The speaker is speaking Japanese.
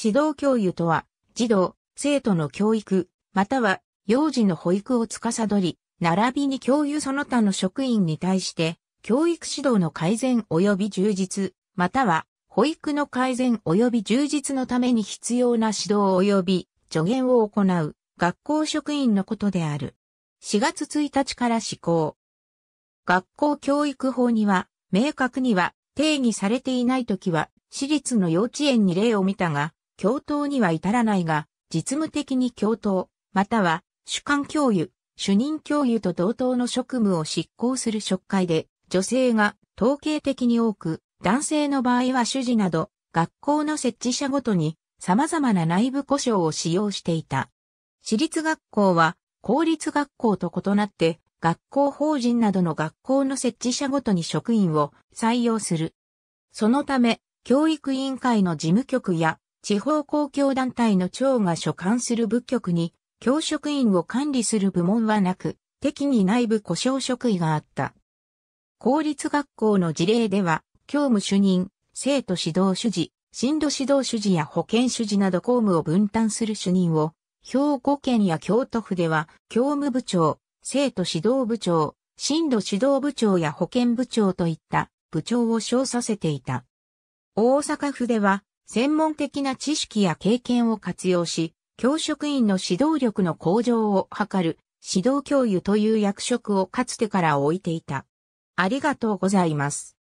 指導教諭とは、児童、生徒の教育、または幼児の保育を司り、並びに教諭その他の職員に対して、教育指導の改善及び充実、または保育の改善及び充実のために必要な指導及び助言を行う学校職員のことである。4月1日から施行。学校教育法には、明確には定義されていないときは、私立の幼稚園に例を見たが、共闘には至らないが、実務的に共闘、または主管教諭、主任教諭と同等の職務を執行する職会で、女性が統計的に多く、男性の場合は主事など、学校の設置者ごとに様々な内部故障を使用していた。私立学校は公立学校と異なって学校法人などの学校の設置者ごとに職員を採用する。そのため、教育委員会の事務局や地方公共団体の長が所管する部局に、教職員を管理する部門はなく、適宜内部故障職位があった。公立学校の事例では、教務主任、生徒指導主事、進路指導主事や保健主事など公務を分担する主任を、兵庫県や京都府では、教務部長、生徒指導部長、進路指導部長や保健部長といった部長を称させていた。大阪府では、専門的な知識や経験を活用し、教職員の指導力の向上を図る指導教諭という役職をかつてから置いていた。ありがとうございます。